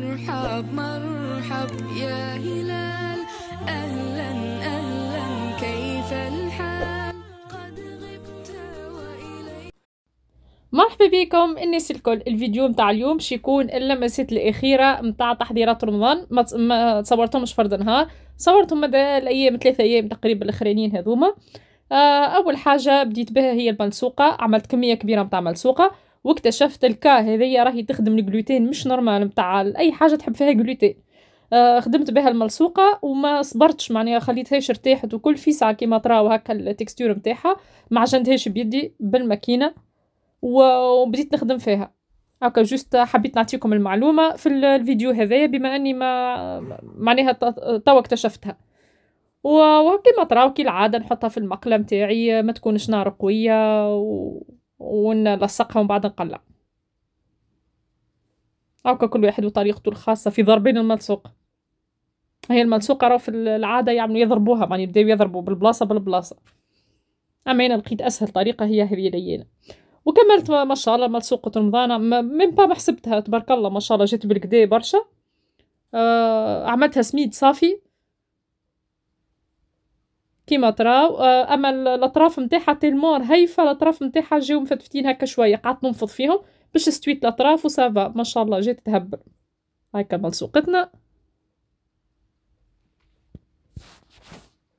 مرحب مرحب يا هلال أهلا أهلا كيف الحال قد غبت وإلي مرحبا بكم الناس الكل الفيديو متاع اليوم باش يكون اللمسات الأخيرة متاع تحضيرات رمضان ما, تص... فرد نهار صورتهم مدى الأيام ثلاثة أيام تقريبا الأخرانيين هذوما آه، أول حاجة بديت بها هي الملسوقة عملت كمية كبيرة متاع ملسوقة واكتشفت الكا هذيا راهي تخدم الجلوتين مش نورمال متاع اي حاجه تحب فيها جلوتين آه، خدمت بها الملصوقه وما صبرتش معناها خليتهاش ارتاحت وكل في ساعه كيما تراو وهكا التكستور نتاعها ما عجنتهاش بيدي بالماكينه وبديت نخدم فيها هكا جوست حبيت نعطيكم المعلومه في الفيديو هذايا بما اني ما معناها توا اكتشفتها وكيما تراو كالعاده نحطها في المقله متاعي ما تكونش نار قويه و... ونلصقها ومن بعد نقلع هاكا كل واحد وطريقته الخاصه في ضربين الملصوق هي الملصوقه راه في العاده يعملوا يعني يضربوها يعني يبداو يضربوا بالبلاصه بالبلاصه اما انا لقيت اسهل طريقه هي هذه لينا وكملت ما شاء الله ملصوقه رمضان من با ما حسبتها تبارك الله ما شاء الله جات بالكدا برشا آه عملتها سميد صافي كيما تراو آه، اما الاطراف نتاعها تلمور هيفا الاطراف نتاعها جاو مفتفتين هكا شويه قعدت ننفض فيهم باش استويت الاطراف وسافا ما شاء الله جات تهبل هكا ملصوقتنا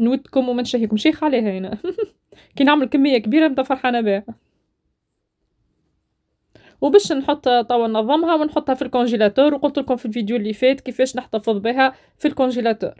نودكم وما نشهيكم شيخ عليها هنا كي نعمل كميه كبيره نبدا فرحانه بها وباش نحط توا نظمها ونحطها في الكونجيلاتور وقلت لكم في الفيديو اللي فات كيفاش نحتفظ بها في الكونجيلاتور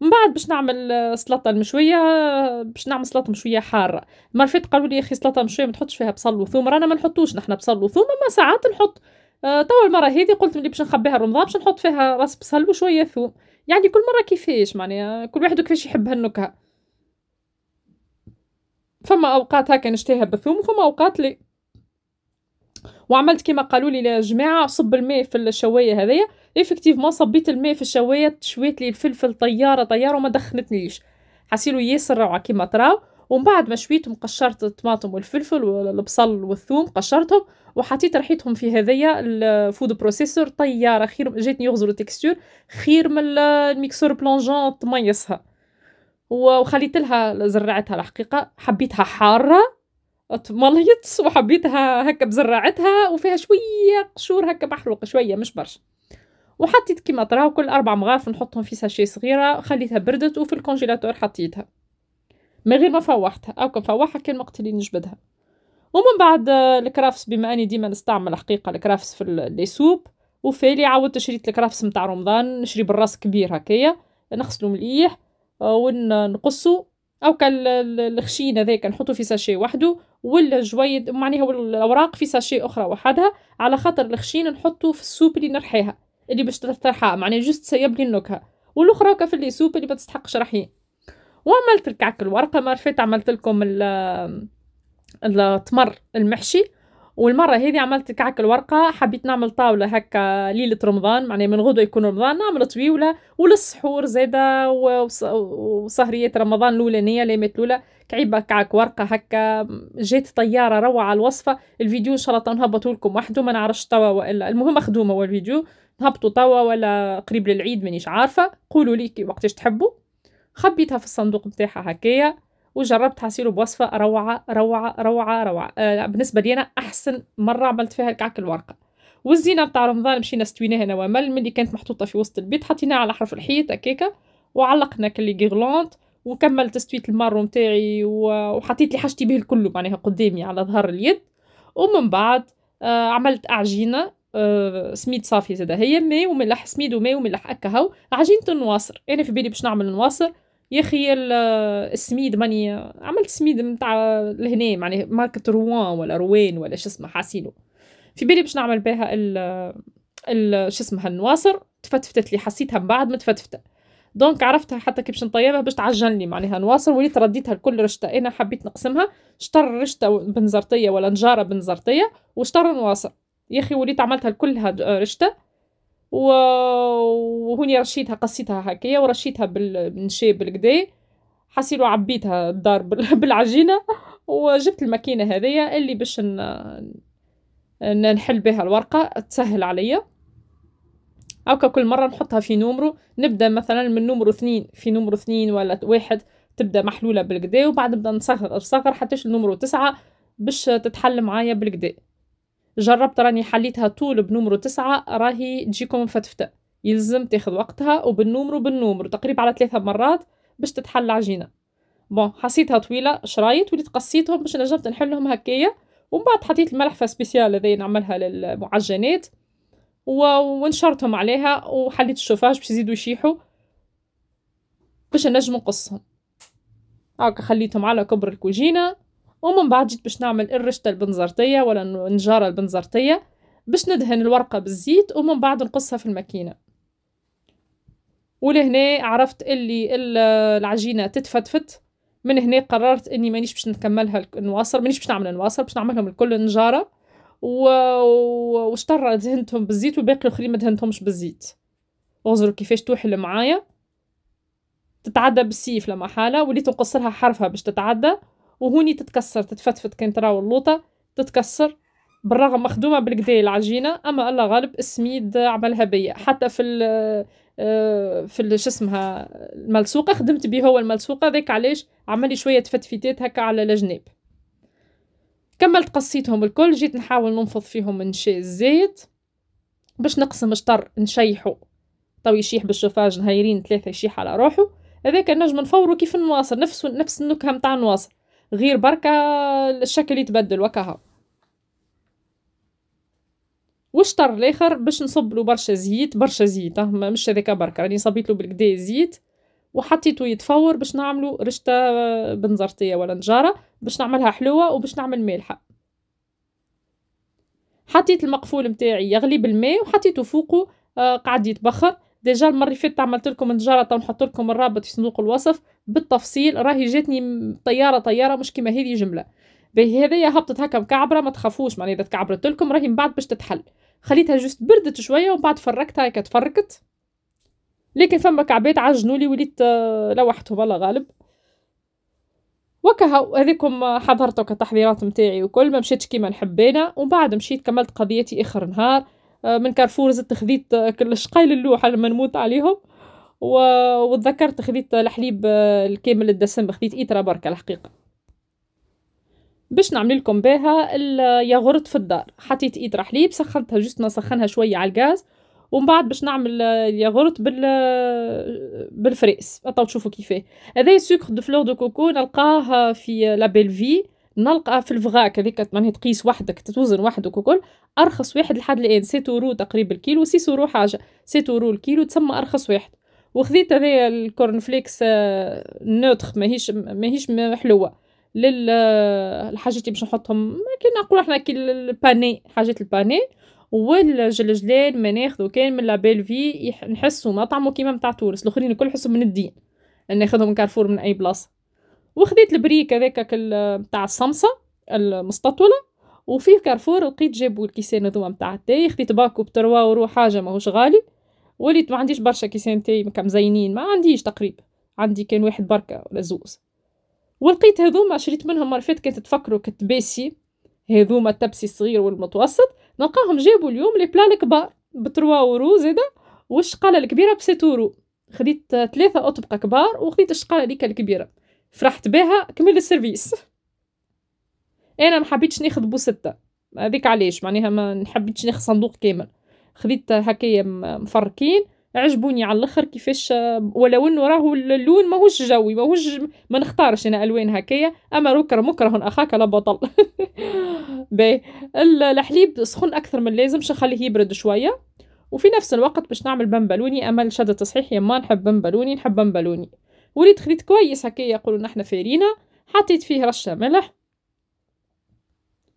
من بعد باش نعمل آه، سلطه المشويه آه، باش نعمل سلطه مشويه حاره مرفيت قالوا لي يا اخي سلطه مشويه ما تحطش فيها بصل وثوم رانا ما نحطوش نحنا بصل وثوم اما ساعات نحط طول آه، توا المره هذه قلت ملي باش نخبيها رمضان باش نحط فيها راس بصل وشويه ثوم يعني كل مره كيفاش معناها كل واحد كيفاش يحب هالنكهه فما اوقات هكا نشتيها بالثوم وفما اوقات لي وعملت كما قالوا لي يا جماعه صب الماء في الشوايه هذيا ما صبيت الماء في الشوايه شويت لي الفلفل طياره طياره وما دخنتنيش حسيلو ياسر روعه كيما تراو ومن بعد ما شويتهم قشرت الطماطم والفلفل والبصل والثوم قشرتهم وحطيت ريحتهم في هذيا الفود بروسيسور طياره خير جاتني يغزر تكستور خير من الميكسور بلونجون تميصها وخليت لها زرعتها الحقيقه حبيتها حاره مليت وحبيتها هكا بزرعتها وفيها شويه قشور هكا محروق شويه مش برشا وحطيت كيما تراو كل اربع مغارف نحطهم في ساشي صغيره خليتها بردت وفي الكونجيلاتور حطيتها من غير ما فوحتها او كان فوحها كان وقت اللي نجبدها ومن بعد آه، الكرافس بما اني ديما نستعمل حقيقه الكرافس في لي سوب وفالي عاودت شريت الكرافس نتاع رمضان نشري بالراس كبير هكايا نغسلو مليح آه، ونقصو او كان الخشين هذاك نحطو في ساشي وحده جويد معناها والاوراق في ساشي اخرى وحدها على خاطر الخشين نحطو في السوب اللي نرحيها اللي باش ترتاحها معناها جوست سيب لي النكهه والاخرى وكف لي سوب اللي ما تستحقش ريحين وعملت الكعك الورقه ما رفيت عملت لكم التمر المحشي والمره هذه عملت كعك الورقه حبيت نعمل طاوله هكا ليله رمضان معناها من غدوه يكون رمضان نعمل طويله وللسحور زاده وسهريات رمضان الاولانيه ليمات الاولى كعيبه كعك ورقه هكا جات طياره روعه الوصفه الفيديو ان شاء الله تنهبطوا لكم وحده ما نعرفش توا والا المهم خدومه هو الفيديو هبطوا توا ولا قريب للعيد مانيش عارفة قولوا لي وقتاش تحبوا خبيتها في الصندوق متاعها هكايا وجربتها سيرو بوصفة روعة روعة روعة روعة آه بالنسبة لي أنا أحسن مرة عملت فيها الكعك الورقة والزينة متاع رمضان مشينا استويناها أنا ومل ملي كانت محطوطة في وسط البيت حطيناها على حرف الحيط هكاكا وعلقنا كلي جيغلونت وكملت استويت المارو متاعي وحطيت لي حاجتي به الكل معناها قدامي على ظهر اليد ومن بعد آه عملت أعجينة آه، سميد صافي زاده هي مي وملح سميد ومي وملح هكا هاو عجينه النواصر انا في بالي باش نعمل النواصر يا اخي آه، السميد ماني آه، عملت سميد نتاع لهنا معناها ماركه روان ولا روان ولا شو اسمه حاسيلو في بالي باش نعمل بها ال ال شو اسمها النواصر تفتفتت لي حسيتها من بعد متفتفته دونك عرفتها حتى كي باش نطيبها باش تعجن لي معناها نواصر وليت رديتها لكل رشته انا حبيت نقسمها شطر رشته بنزرتيه ولا نجاره بنزرتيه وشطر نواصر يا اخي وليت عملتها الكلها آه، رشته وهوني رشيتها قصيتها هكايا ورشيتها بالنشاب بالكدا حسيت عبيتها الدار بالعجينه وجبت الماكينه هذيا اللي باش نحل بها الورقه تسهل عليا هاكا كل مره نحطها في نمرو نبدا مثلا من نمرو اثنين في نمرو اثنين ولا واحد تبدا محلوله بالكدا وبعد نبدا نصغر صغر حتى نمرو تسعة باش تتحل معايا بالكدا جربت راني حليتها طول بنمرو تسعة راهي تجيكم فتفتة يلزم تاخذ وقتها وبالنمرو بالنمرو تقريبا على ثلاثة مرات باش تتحل العجينة بون حسيتها طويلة شرايط وليت قصيتهم باش نجمت نحلهم هكايا ومن بعد حطيت الملحفة سبيسيال هذيا نعملها للمعجنات و... ونشرتهم عليها وحليت الشوفاج باش يزيدوا يشيحوا باش نجم نقصهم هاكا خليتهم على كبر الكوجينه ومن بعد جيت باش نعمل الرشته البنزرتيه ولا النجاره البنزرتيه باش ندهن الورقه بالزيت ومن بعد نقصها في الماكينه ولهنا عرفت اللي العجينه تتفتفت من هنا قررت اني مانيش باش نكملها النواصر مانيش باش نعمل النواصر باش نعملهم الكل نجاره و... وشطر دهنتهم بالزيت والباقي الاخرين ما دهنتهمش بالزيت انظروا كيفاش توحل معايا تتعدى بالسيف لما حالة وليت نقص لها حرفها باش تتعدى وهوني تتكسر تتفتفت كي تراو اللوطه تتكسر بالرغم مخدومه بالكدا العجينه اما الله غالب السميد عملها بيا حتى في ال آه، في شو اسمها الملسوقه خدمت بيه هو الملسوقه ذاك علاش عملي شويه تفتفتات هكا على الجناب كملت قصيتهم الكل جيت نحاول ننفض فيهم شيء الزيت باش نقسم شطر نشيحو طوي يشيح بالشوفاج نهايرين ثلاثه يشيح على روحو هذاك نجم نفورو كيف النواصر نفس نفس النكهه متاع النواصر غير بركة الشكل يتبدل وكها وشطر الاخر باش نصب له برشا زيت برشا زيت اه، مش هذاك بركه راني صبيت له بالكدا زيت وحطيته يتفور باش نعملو رشته بنزرتيه ولا نجاره باش نعملها حلوه وباش نعمل مالحه حطيت المقفول متاعي يغلي بالماء وحطيته فوقه آه، قعد يتبخر ديجا المره اللي فاتت عملت لكم نجرطه نحط لكم الرابط في صندوق الوصف بالتفصيل راهي جاتني طياره طياره مش كيما هذه جمله باهي هذايا هبطت هكا مكعبره ما تخافوش معناها اذا تكعبرت لكم راهي من بعد باش تتحل خليتها جست بردت شويه ومن بعد فركتها هكا تفركت لكن فما كعبات عجنوا لي وليت آه، لوحتهم الله غالب وكهو هذيكم حضرت التحضيرات نتاعي وكل ما مشيتش كيما نحب انا ومن بعد مشيت كملت قضيتي اخر نهار آه، من كارفور زدت خذيت آه، الشقايل اللوحه لما نموت عليهم و... وتذكرت خذيت الحليب آه، الكامل الدسم خذيت ايترا بركه الحقيقه باش نعمل لكم بها الياغورت في الدار حطيت ايترا حليب سخنتها جوست نسخنها شويه على الغاز ومن بعد باش نعمل الياغورت بال بالفريس تو تشوفوا كيفاه هذا سكر دو فلور دو كوكو نلقاه في لابيل في نلقى في الفغاك هذيك معناها تقيس وحدك تتوزن وحدك وكل ارخص واحد لحد الان تورو تقريبا الكيلو سيسورو حاجه تورو الكيلو تسمى ارخص واحد وخذيت هذايا الكورن فليكس آه، نوتخ ماهيش ماهيش حلوه للحاجات آه، اللي باش نحطهم كي نقول احنا كي الباني حاجات الباني والجلجلان ما ناخذو كان من لابيل في نحسو مطعمو كيما متاع تونس الاخرين الكل حسوا من الدين ناخذهم من كارفور من اي بلاصه وخديت البريك هذاك تاع الصمصه المستطوله وفي كارفور لقيت جابوا الكيسان هذوما نتاع التاي خديت باكو بتروا ورو حاجه ماهوش غالي وليت ما عنديش برشا كيسان تاي كم زينين ما عنديش تقريبا عندي كان واحد بركه ولا زوز ولقيت هذوما شريت منهم مرفات كانت تفكروا كتباسي هذوما التبسي الصغير والمتوسط نلقاهم جابوا اليوم لي بلا الكبار بتروا ورو زيدا والشقاله الكبيره بستورو خديت ثلاثه اطبقه كبار وخديت الشقاله ديك الكبيره فرحت بها كمل السيرفيس انا ما حبيتش ناخذ ستة هذيك علاش معناها ما حبيتش ناخذ صندوق كامل خذيت هكايا مفركين عجبوني على الاخر كيفاش ولو انه راهو اللون ماهوش جوي ماهوش ما نختارش انا الوان هكايا اما روكر مكره اخاك لا بطل باهي الحليب سخون اكثر من اللازم باش نخليه يبرد شويه وفي نفس الوقت باش نعمل بمبلوني امل شده تصحيح يما نحب بمبلوني نحب بمبلوني وليت خليت كويس هكا يقولوا نحنا فارينة حطيت فيه رشة ملح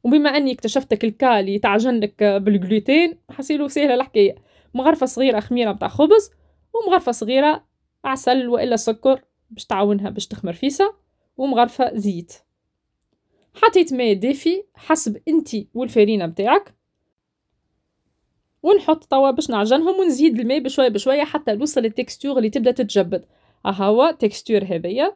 وبما اني اكتشفتك الكا اللي تعجن لك بالجلوتين حسيلو سهله الحكايه مغرفه صغيره خميره نتاع خبز ومغرفه صغيره عسل والا سكر باش تعاونها باش تخمر فيسا ومغرفه زيت حطيت ماء دافي حسب انت والفارينه نتاعك ونحط توا باش نعجنهم ونزيد الماء بشويه بشويه حتى نوصل التكستور اللي تبدا تتجبد هو تكستور هذيا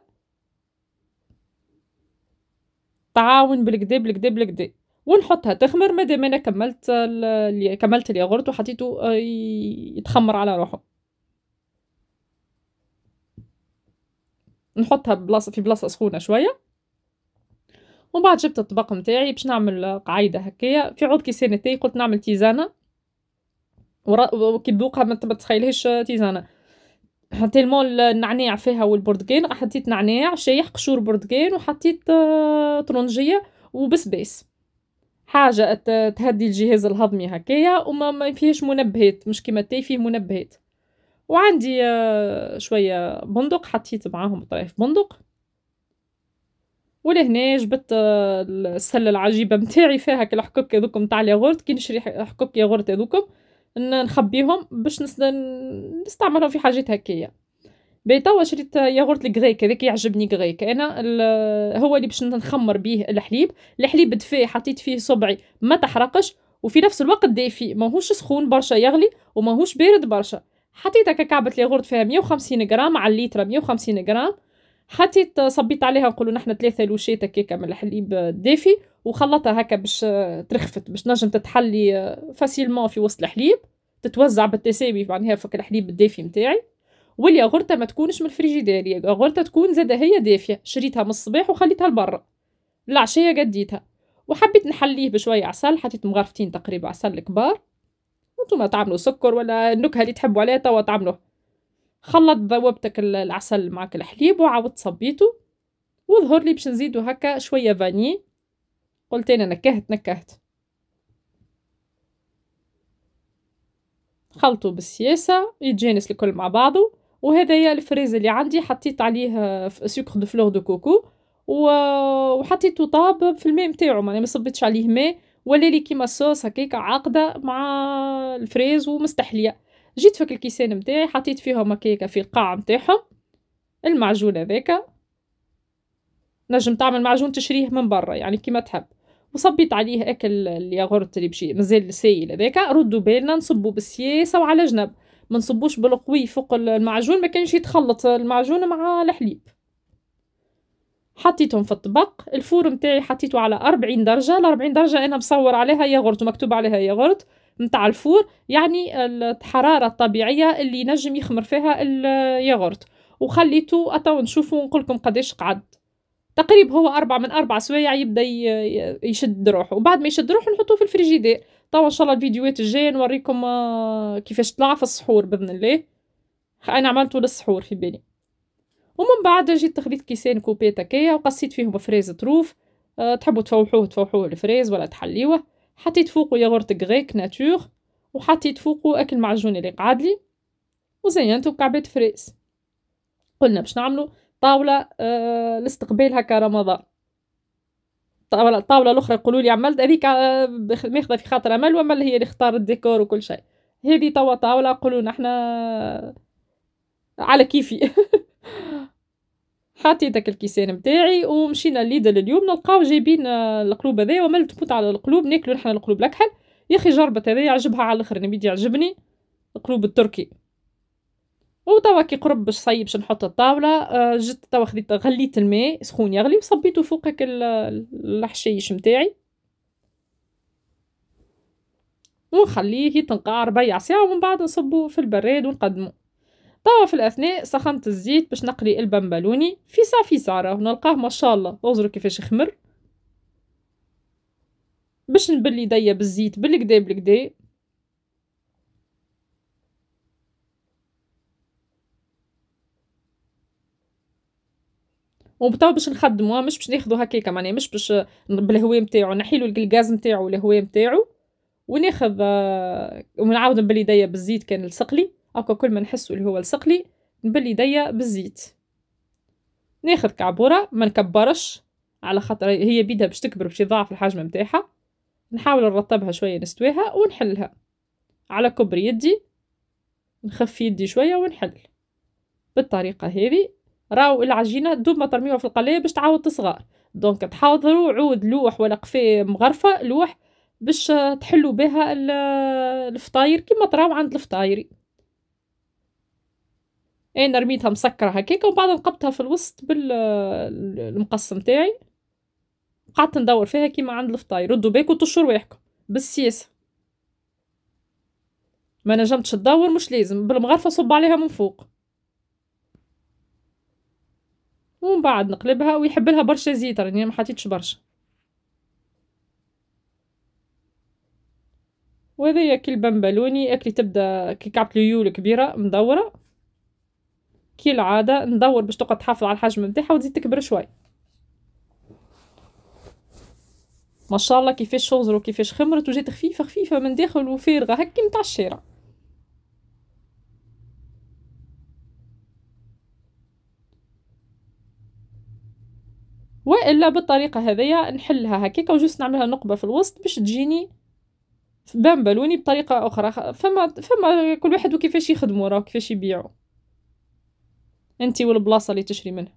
تعاون بالكدا بالكدا بالكدا ونحطها تخمر مادام انا كملت ال... كملت الياغورت وحطيته آه، يتخمر على روحه نحطها بلاصه في بلاصه سخونه شويه ومن بعد جبت الطبق نتاعي باش نعمل قاعده هكايا في عود كيسان تاي قلت نعمل تيزانه وكي تذوقها ما تتخيلهاش تيزانه حطيت المول النعناع فيها والبرتقال حطيت نعناع شايح قشور برتقال وحطيت آه، طرنجيه وبسباس حاجه تهدي الجهاز الهضمي هكايا وما ما فيهش منبهات مش كيما التاي فيه منبهات وعندي آه، شويه بندق حطيت معاهم طريف بندق ولهنا جبت آه، السله العجيبه متاعي فيها كل حكوك نتاع لي الياغورت كي نشري حكوك ياغورت هذوكم نخبيهم باش نستعملهم في حاجات هكايا باهي توا شريت ياغورت الكريك هذاك يعجبني كريك انا هو اللي باش نخمر بيه الحليب الحليب دفي حطيت فيه صبعي ما تحرقش وفي نفس الوقت دافي ماهوش سخون برشا يغلي وماهوش بارد برشا حطيت هكا كعبه ياغورت فيها 150 غرام على الليتر 150 غرام حطيت صبيت عليها نقولوا نحن ثلاثه لوشيت هكاك من الحليب الدافي وخلطها هكا باش ترخفت باش نجم تتحلي فاسيلمون آه، في وسط الحليب تتوزع بالتساوي معناها فك الحليب الدافي نتاعي واللي غرته ما تكونش من الفريجيدير غرته تكون زاده هي دافيه شريتها من الصباح وخليتها لبرا العشيه قديتها وحبيت نحليه بشويه عسل حطيت مغرفتين تقريبا عسل كبار وانتم تعملوا سكر ولا النكهه اللي تحبوا عليها توا تعملوه خلط ذوبتك العسل معك الحليب وعاودت صبيته وظهر لي باش نزيدو هكا شويه فاني قلت انا نكهت نكهت خلطوا بالسياسه يتجانس الكل مع بعضه وهذا هي الفريز اللي عندي حطيت عليه سكر دو فلور دو كوكو وحطيته طاب في الماء نتاعو معناها ما صبيتش عليه ماء ولا لي كيما الصوص هكاك عاقده مع الفريز ومستحليه جيت فك الكيسان متاعي حطيت فيهم هكاك في القاع متاعهم المعجون هذاك نجم تعمل معجون تشريه من برا يعني كيما تحب وصبيت عليه اكل الياغورت اللي بشي مازال سايل هذاك ردوا بالنا نصبوا بالسياسه وعلى جنب ما نصبوش بالقوي فوق المعجون ما كانش يتخلط المعجون مع الحليب حطيتهم في الطبق الفور متاعي حطيته على 40 درجه ل 40 درجه انا مصور عليها ياغورت ومكتوب عليها ياغورت متاع الفور يعني الحرارة الطبيعية اللي نجم يخمر فيها الياغورت وخليته أتوا نشوفوا ونقولكم قديش قداش قعد تقريب هو أربع من أربع سوايع يبدا يشد روحه وبعد ما يشد روحه نحطوه في الفريجيدير توا إن شاء الله الفيديوهات الجاية نوريكم آه، كيفاش طلع في السحور بإذن الله أنا عملته للسحور في بالي ومن بعد جيت تخليت كيسان كوبيتا هكايا وقصيت فيهم فريز طروف أه تحبوا تفوحوه تفوحوه الفريز ولا تحليوه حطيت فوقو ياغورت غريك ناتور وحطيت فوقو اكل معجوني اللي قعدلي وزينته بكعبات فريز قلنا باش نعملو طاوله آه، لاستقبال هكا رمضان الطاوله الطاوله الاخرى يقولوا لي عملت هذيك آه، ماخذه في خاطر امل وامل هي اللي اختارت الديكور وكل شيء هذه توا طاوله قولوا نحنا على كيفي حطيت داك الكيسان نتاعي ومشينا ليدل اليوم نلقاو جايبين آه، القلوب هذايا ومال تموت على القلوب ناكلو نحنا القلوب الاكحل يا اخي جربت هذايا عجبها على الاخر نبي يعجبني القلوب التركي وتوا كي قرب باش صايب باش نحط الطاوله آه، جيت توا خديت غليت الماء سخون يغلي وصبيته فوق هاك الحشيش نتاعي ونخليه يتنقع ربع ساعه ومن بعد نصبو في البراد ونقدمو توا في الاثناء سخنت الزيت باش نقلي البنبلوني في صافي ساره نلقاه ما شاء الله اوزرو كيفاش خمر باش نبلي يديا بالزيت بالكدا بالكدا وبطاو باش نخدموها مش باش ناخذو هكاكا معناها مش باش بالهواء نتاعو نحيلو الغاز نتاعو الهواء نتاعو وناخذ آه، ونعاود نبلي يديا بالزيت كان لصقلي هاكا كل ما نحسو اللي هو لصقلي نبل يديا بالزيت ناخذ كعبوره ما نكبرش على خاطر هي بيدها باش تكبر باش يضاعف الحجم نتاعها نحاول نرطبها شويه نستويها ونحلها على كبر يدي نخف يدي شويه ونحل بالطريقه هذه راو العجينه دوب ما ترميوها في القلايه باش تعاود تصغر دونك تحاضروا عود لوح ولا قفي مغرفه لوح باش تحلوا بها الفطاير كيما تراو عند الفطايري انا إيه، رميتها مسكره هكاك ومن بعد نقبتها في الوسط بالمقص نتاعي قعدت ندور فيها كيما عند الفطاي ردوا بيك تشوا رواحكم بالسياسه ما نجمتش تدور مش لازم بالمغرفه صب عليها من فوق ومن بعد نقلبها ويحب لها برشا زيت راني ما حطيتش برشا وهذايا كي البنبلوني اكلي تبدا كي كعبت ليول كبيره مدوره كالعاده ندور باش تقعد تحافظ على الحجم نتاعها وتزيد تكبر شوي ما شاء الله كيفاش شوزر وكيفاش خمرت وجات خفيفه خفيفه من داخل وفارغه هكي نتاع الشارع والا بالطريقه هذيا نحلها هكاك وجوست نعملها نقبه في الوسط باش تجيني بامبلوني بطريقه اخرى فما فما كل واحد وكيفاش يخدمو راه كيفاش يبيعو انت والبلاصه اللي تشري منها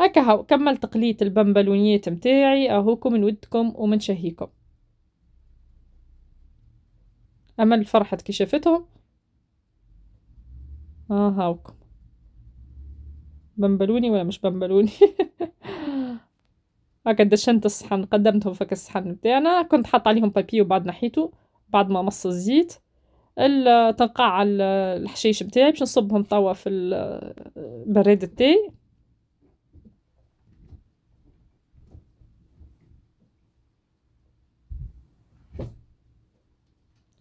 هكا هاو كمل تقلية البنبلونيات متاعي اهوكم من ودكم ومن شهيكم امل فرحت كي شافتهم اه هاوكم بنبلوني ولا مش بنبلوني هكا دشنت الصحن قدمتهم فك الصحن متاعنا كنت حط عليهم بابي وبعد نحيته بعد ما مص الزيت تنقع الحشيش بتاعي باش نصبهم توا في براد التاي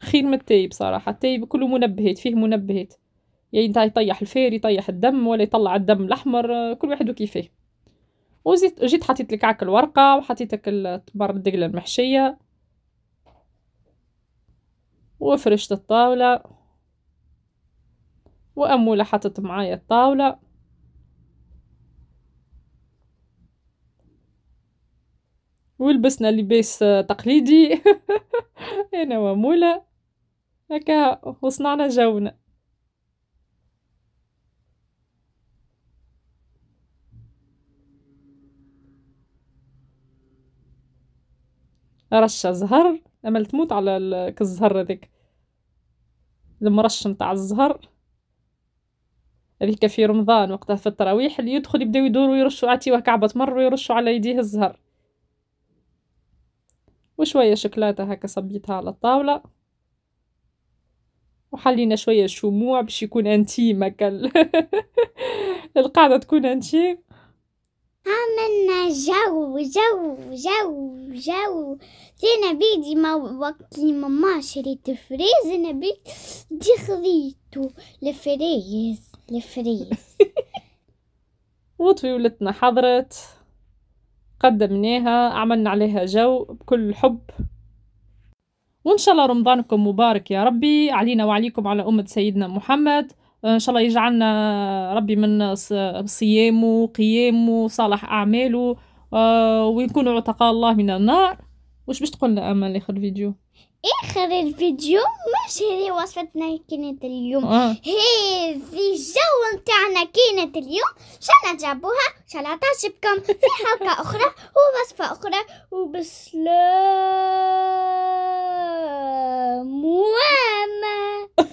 خير من التاي بصراحه التاي بكله منبهات فيه منبهات يعني نتاع يطيح الفير يطيح الدم ولا يطلع الدم الاحمر كل واحد وكيفاه وزيت جيت حطيت لك عاك الورقه وحطيت لك التمر الدقله المحشيه وفرشت الطاولة وأمولة حطت معايا الطاولة ولبسنا لباس تقليدي أنا وأمولة هكا وصنعنا جونا رشة زهر أمل تموت على الزهر هذاك المرش نتاع الزهر هذيك في رمضان وقتها في التراويح اللي يدخل يبداو يدور ويرشوا عتي كعبة مر ويرشوا على يديه الزهر وشوية شوكولاتة هكا صبيتها على الطاولة وحلينا شوية شموع باش يكون انتيم هكا القاعدة تكون انتيم عملنا جو جو جو جو زينبي نبيدي ما وقت لي ماما شريت فريز زينبي دي خذيته لفريز لفريز وطفي ولتنا حضرت قدمناها عملنا عليها جو بكل حب وإن شاء الله رمضانكم مبارك يا ربي علينا وعليكم على أمة سيدنا محمد ان شاء الله يجعلنا ربي من صيامه وقيامه وصالح اعماله آه، ويكون عتقاء الله من النار واش باش تقول لنا امل اخر فيديو اخر الفيديو مش هذه وصفتنا كانت اليوم آه. هذه الجو نتاعنا كانت اليوم شنو جابوها شنو تعجبكم في حلقه اخرى ووصفه اخرى وبسلام